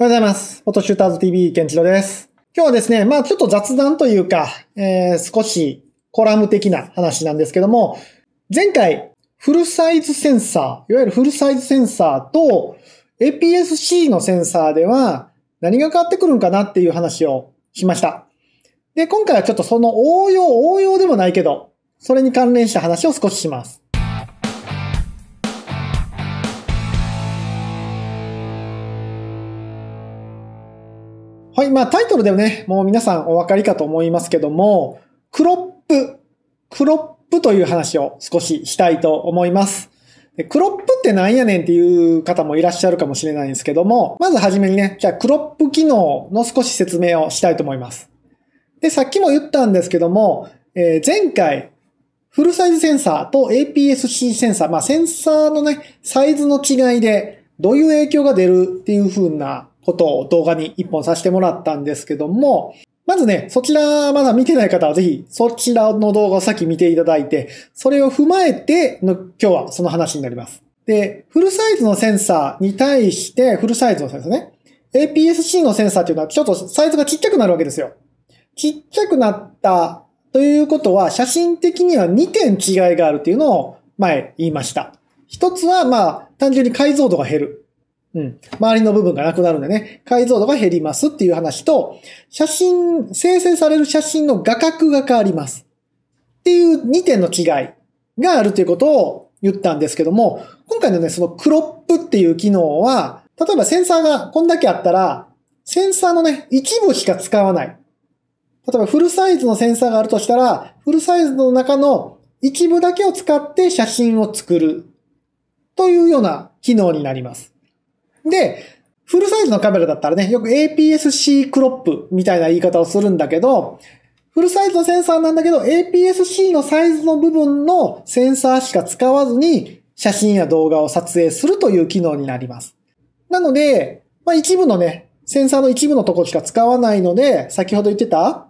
おはようございます。フォトシューターズ TV、ケンチロです。今日はですね、まあちょっと雑談というか、えー、少しコラム的な話なんですけども、前回、フルサイズセンサー、いわゆるフルサイズセンサーと APS-C のセンサーでは何が変わってくるんかなっていう話をしました。で、今回はちょっとその応用、応用でもないけど、それに関連した話を少しします。はい、まあタイトルでもね、もう皆さんお分かりかと思いますけども、クロップ、クロップという話を少ししたいと思います。クロップってなんやねんっていう方もいらっしゃるかもしれないんですけども、まずはじめにね、じゃあクロップ機能の少し説明をしたいと思います。で、さっきも言ったんですけども、えー、前回、フルサイズセンサーと APS-C センサー、まあセンサーのね、サイズの違いでどういう影響が出るっていう風なことを動画に一本させてもらったんですけども、まずね、そちらまだ見てない方はぜひそちらの動画をさっき見ていただいて、それを踏まえての今日はその話になります。で、フルサイズのセンサーに対して、フルサイズのセンサーね、APS-C のセンサーっていうのはちょっとサイズがちっちゃくなるわけですよ。ちっちゃくなったということは写真的には2点違いがあるっていうのを前言いました。一つは、まあ、単純に解像度が減る。うん。周りの部分がなくなるんでね、解像度が減りますっていう話と、写真、生成される写真の画角が変わります。っていう2点の違いがあるということを言ったんですけども、今回のね、そのクロップっていう機能は、例えばセンサーがこんだけあったら、センサーのね、一部しか使わない。例えばフルサイズのセンサーがあるとしたら、フルサイズの中の一部だけを使って写真を作るというような機能になります。で、フルサイズのカメラだったらね、よく APS-C クロップみたいな言い方をするんだけど、フルサイズのセンサーなんだけど、APS-C のサイズの部分のセンサーしか使わずに、写真や動画を撮影するという機能になります。なので、まあ一部のね、センサーの一部のとこしか使わないので、先ほど言ってた、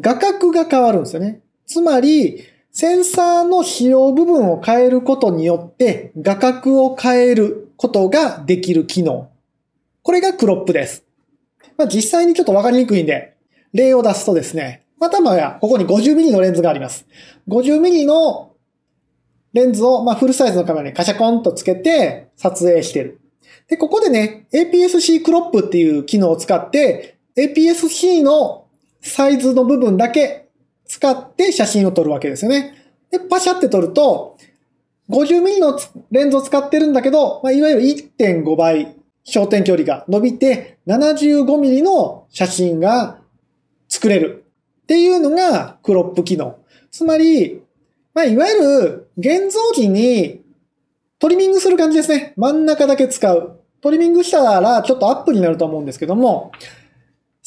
画角が変わるんですよね。つまり、センサーの使用部分を変えることによって画角を変えることができる機能。これがクロップです。まあ、実際にちょっとわかりにくいんで、例を出すとですね、またまやここに 50mm のレンズがあります。50mm のレンズを、まあ、フルサイズのカメラにカシャコンとつけて撮影してる。で、ここでね、APS-C クロップっていう機能を使って、APS-C のサイズの部分だけ使って写真を撮るわけですよね。で、パシャって撮ると、50ミリのレンズを使ってるんだけど、まあ、いわゆる1.5倍焦点距離が伸びて、75ミリの写真が作れるっていうのがクロップ機能。つまり、まあ、いわゆる現像機にトリミングする感じですね。真ん中だけ使う。トリミングしたらちょっとアップになると思うんですけども、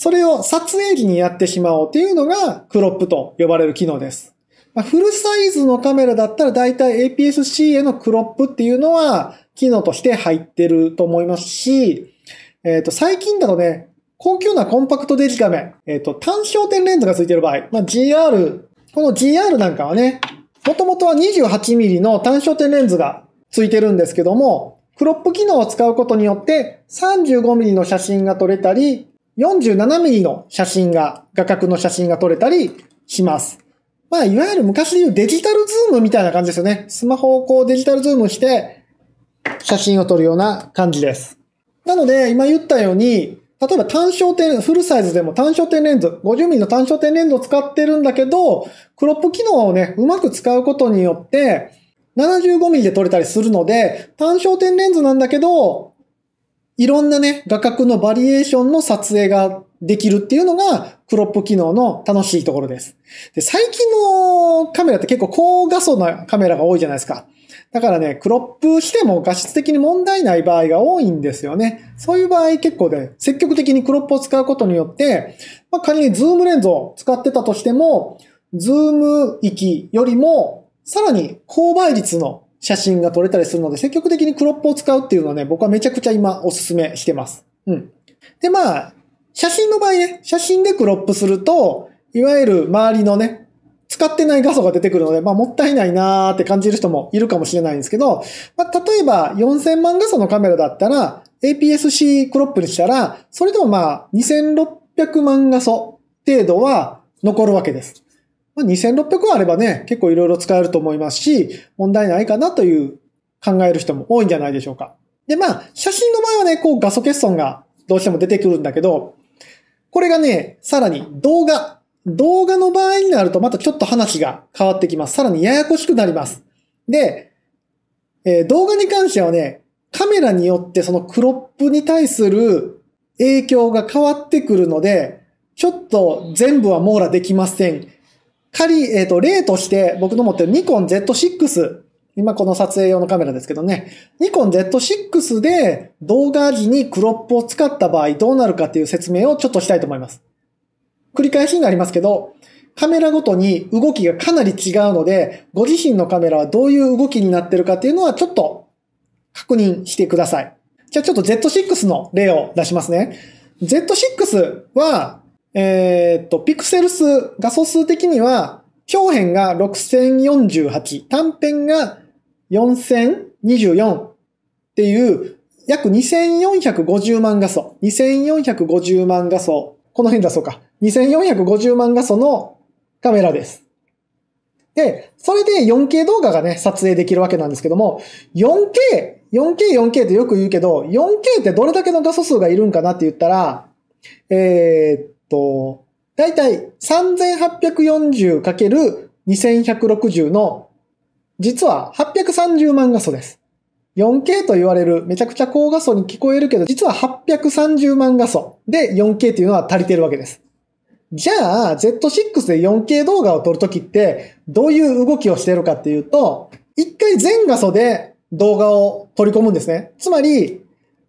それを撮影時にやってしまおうっていうのがクロップと呼ばれる機能です。まあ、フルサイズのカメラだったらだいたい APS-C へのクロップっていうのは機能として入ってると思いますし、えっ、ー、と、最近だとね、高級なコンパクトデジカメ、えっ、ー、と、単焦点レンズが付いてる場合、まあ、GR、この GR なんかはね、もともとは 28mm の単焦点レンズが付いてるんですけども、クロップ機能を使うことによって 35mm の写真が撮れたり、47ミリの写真が、画角の写真が撮れたりします。まあ、いわゆる昔で言うデジタルズームみたいな感じですよね。スマホをこうデジタルズームして、写真を撮るような感じです。なので、今言ったように、例えば単焦点、フルサイズでも単焦点レンズ、50mm の単焦点レンズを使ってるんだけど、クロップ機能をね、うまく使うことによって、75mm で撮れたりするので、単焦点レンズなんだけど、いろんなね、画角のバリエーションの撮影ができるっていうのが、クロップ機能の楽しいところです。で、最近のカメラって結構高画素なカメラが多いじゃないですか。だからね、クロップしても画質的に問題ない場合が多いんですよね。そういう場合結構ね、積極的にクロップを使うことによって、まあ、仮にズームレンズを使ってたとしても、ズーム域よりも、さらに高倍率の写真が撮れたりするので、積極的にクロップを使うっていうのはね、僕はめちゃくちゃ今おすすめしてます。うん。で、まあ、写真の場合ね、写真でクロップすると、いわゆる周りのね、使ってない画素が出てくるので、まあもったいないなーって感じる人もいるかもしれないんですけど、まあ例えば4000万画素のカメラだったら、APS-C クロップにしたら、それでもまあ2600万画素程度は残るわけです。まあ、2600あればね、結構いろいろ使えると思いますし、問題ないかなという考える人も多いんじゃないでしょうか。で、まあ、写真の場合はね、こう画素欠損がどうしても出てくるんだけど、これがね、さらに動画。動画の場合になるとまたちょっと話が変わってきます。さらにややこしくなります。で、えー、動画に関してはね、カメラによってそのクロップに対する影響が変わってくるので、ちょっと全部は網羅できません。仮、えっ、ー、と、例として僕の持ってるニコン Z6 今この撮影用のカメラですけどね、ニコン Z6 で動画時にクロップを使った場合どうなるかっていう説明をちょっとしたいと思います。繰り返しになりますけど、カメラごとに動きがかなり違うので、ご自身のカメラはどういう動きになってるかっていうのはちょっと確認してください。じゃあちょっと Z6 の例を出しますね。Z6 はえっと、ピクセル数、画素数的には、表辺が6048、短辺が4024っていう、約2450万画素、2450万画素、この辺だそうか、2450万画素のカメラです。で、それで 4K 動画がね、撮影できるわけなんですけども、4K、4K、4K ってよく言うけど、4K ってどれだけの画素数がいるんかなって言ったら、えー、と、だいたい 3840×2160 の、実は830万画素です。4K と言われるめちゃくちゃ高画素に聞こえるけど、実は830万画素で 4K というのは足りてるわけです。じゃあ、Z6 で 4K 動画を撮るときって、どういう動きをしてるかっていうと、一回全画素で動画を取り込むんですね。つまり、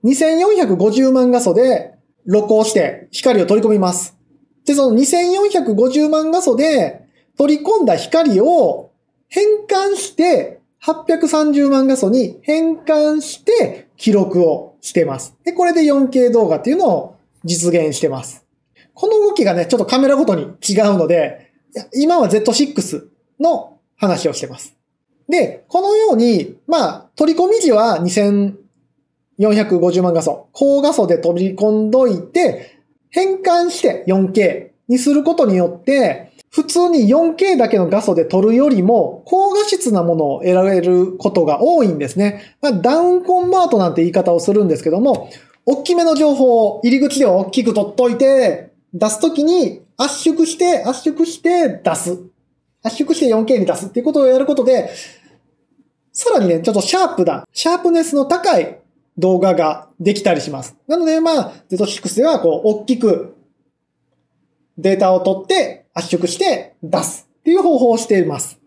2450万画素で録音して光を取り込みます。で、その2450万画素で取り込んだ光を変換して830万画素に変換して記録をしてます。で、これで 4K 動画っていうのを実現してます。この動きがね、ちょっとカメラごとに違うので、今は Z6 の話をしてます。で、このように、まあ、取り込み時は2000 450万画素、高画素で取り込んどいて、変換して 4K にすることによって、普通に 4K だけの画素で撮るよりも高画質なものを得られることが多いんですね。まあ、ダウンコンバートなんて言い方をするんですけども、大きめの情報を入り口で大きく取っといて、出すときに圧縮して、圧縮して出す。圧縮して 4K に出すっていうことをやることで、さらにね、ちょっとシャープだ、シャープネスの高い動画ができたりします。なので、まあ、Z6 では、こう、大きくデータを取って圧縮して出すっていう方法をしています。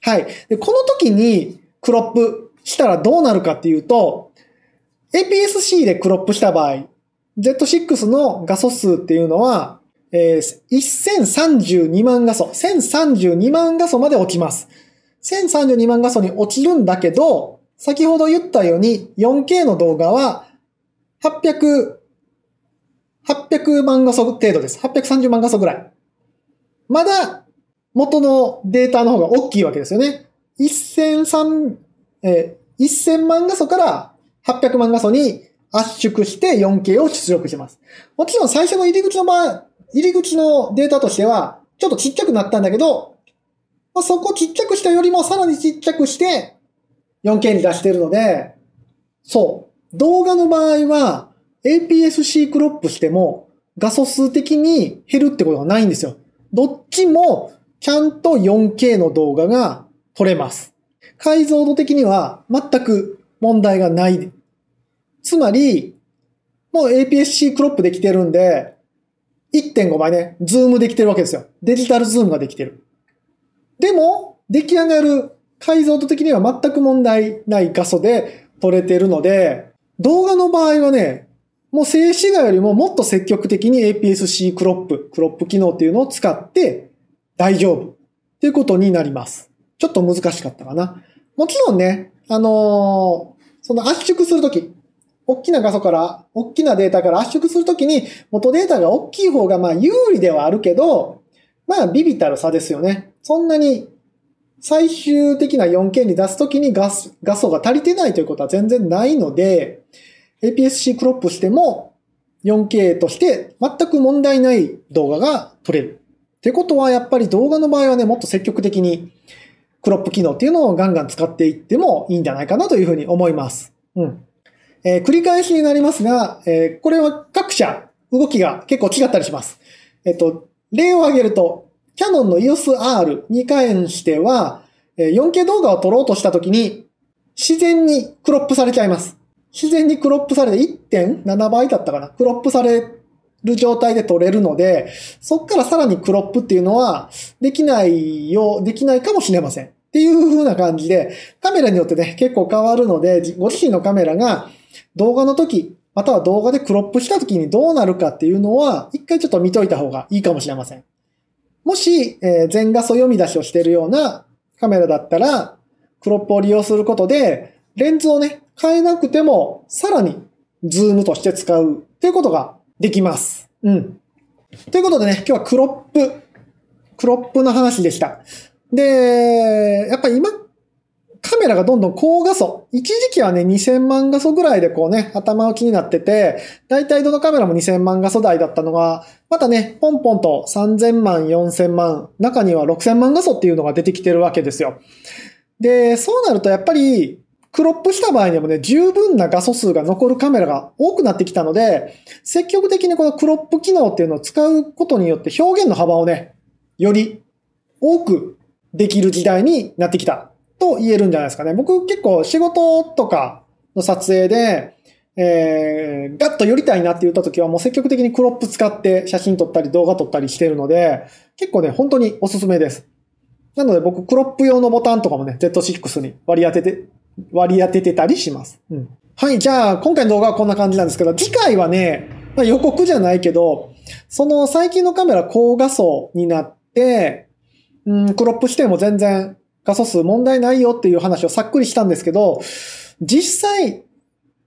はい。で、この時にクロップしたらどうなるかっていうと、APS-C でクロップした場合、Z6 の画素数っていうのは、えー、1032万画素、1032万画素まで落ちます。1032万画素に落ちるんだけど、先ほど言ったように 4K の動画は800、800万画素程度です。830万画素ぐらい。まだ元のデータの方が大きいわけですよね。1003、え1000万画素から800万画素に圧縮して 4K を出力します。もちろん最初の入り口の場入り口のデータとしては、ちょっとちっちゃくなったんだけど、まあ、そこちっちゃくしたよりもさらにちっちゃくして、4K に出してるので、そう。動画の場合は APS-C クロップしても画素数的に減るってことがないんですよ。どっちもちゃんと 4K の動画が撮れます。解像度的には全く問題がない。つまり、もう APS-C クロップできてるんで、1.5倍ね、ズームできてるわけですよ。デジタルズームができてる。でも、出来上がる解像度的には全く問題ない画素で撮れてるので、動画の場合はね、もう静止画よりももっと積極的に APS-C クロップ、クロップ機能っていうのを使って大丈夫っていうことになります。ちょっと難しかったかな。もちろんね、あのー、その圧縮するとき、大きな画素から、大きなデータから圧縮するときに、元データが大きい方がまあ有利ではあるけど、まあビビたる差ですよね。そんなに最終的な 4K に出すときに画画素が足りてないということは全然ないので、APS-C クロップしても 4K として全く問題ない動画が撮れる。ってことはやっぱり動画の場合はね、もっと積極的にクロップ機能っていうのをガンガン使っていってもいいんじゃないかなというふうに思います。うん。えー、繰り返しになりますが、えー、これは各社動きが結構違ったりします。えっと、例を挙げると、キャノンの EOS R に関しては、4K 動画を撮ろうとした時に、自然にクロップされちゃいます。自然にクロップされて1.7倍だったかな。クロップされる状態で撮れるので、そっからさらにクロップっていうのはできないよう、できないかもしれません。っていう風な感じで、カメラによってね、結構変わるので、ご自身のカメラが動画の時、または動画でクロップした時にどうなるかっていうのは、一回ちょっと見といた方がいいかもしれません。もし、えー、全画素読み出しをしているようなカメラだったら、クロップを利用することで、レンズをね、変えなくても、さらに、ズームとして使うということができます。うん。ということでね、今日はクロップ、クロップの話でした。で、やっぱり今カメラがどんどん高画素。一時期はね、2000万画素ぐらいでこうね、頭を気になってて、だいたいどのカメラも2000万画素台だったのが、またね、ポンポンと3000万、4000万、中には6000万画素っていうのが出てきてるわけですよ。で、そうなるとやっぱり、クロップした場合にもね、十分な画素数が残るカメラが多くなってきたので、積極的にこのクロップ機能っていうのを使うことによって表現の幅をね、より多くできる時代になってきたと言えるんじゃないですかね。僕結構仕事とかの撮影で、えー、ガッと寄りたいなって言った時はもう積極的にクロップ使って写真撮ったり動画撮ったりしてるので、結構ね、本当におすすめです。なので僕クロップ用のボタンとかもね、Z6 に割り当てて、割り当ててたりします。うん。はい、じゃあ今回の動画はこんな感じなんですけど、次回はね、まあ、予告じゃないけど、その最近のカメラ高画素になって、うん、クロップしても全然画素数問題ないよっていう話をさっくりしたんですけど、実際、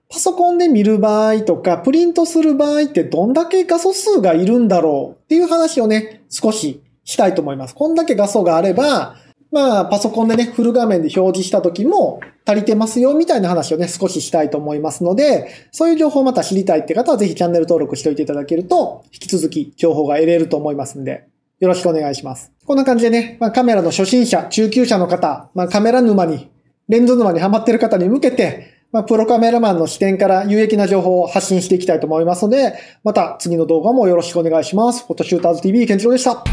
パソコンで見る場合とか、プリントする場合ってどんだけ画素数がいるんだろうっていう話をね、少ししたいと思います。こんだけ画素があれば、まあ、パソコンでね、フル画面で表示した時も足りてますよみたいな話をね、少ししたいと思いますので、そういう情報をまた知りたいって方はぜひチャンネル登録しておいていただけると、引き続き情報が得れると思いますんで、よろしくお願いします。こんな感じでね、まあ、カメラの初心者、中級者の方、まあ、カメラ沼に、レンズ沼にハマってる方に向けて、まあ、プロカメラマンの視点から有益な情報を発信していきたいと思いますので、また次の動画もよろしくお願いします。フォトシューターズ TV 健次郎でした。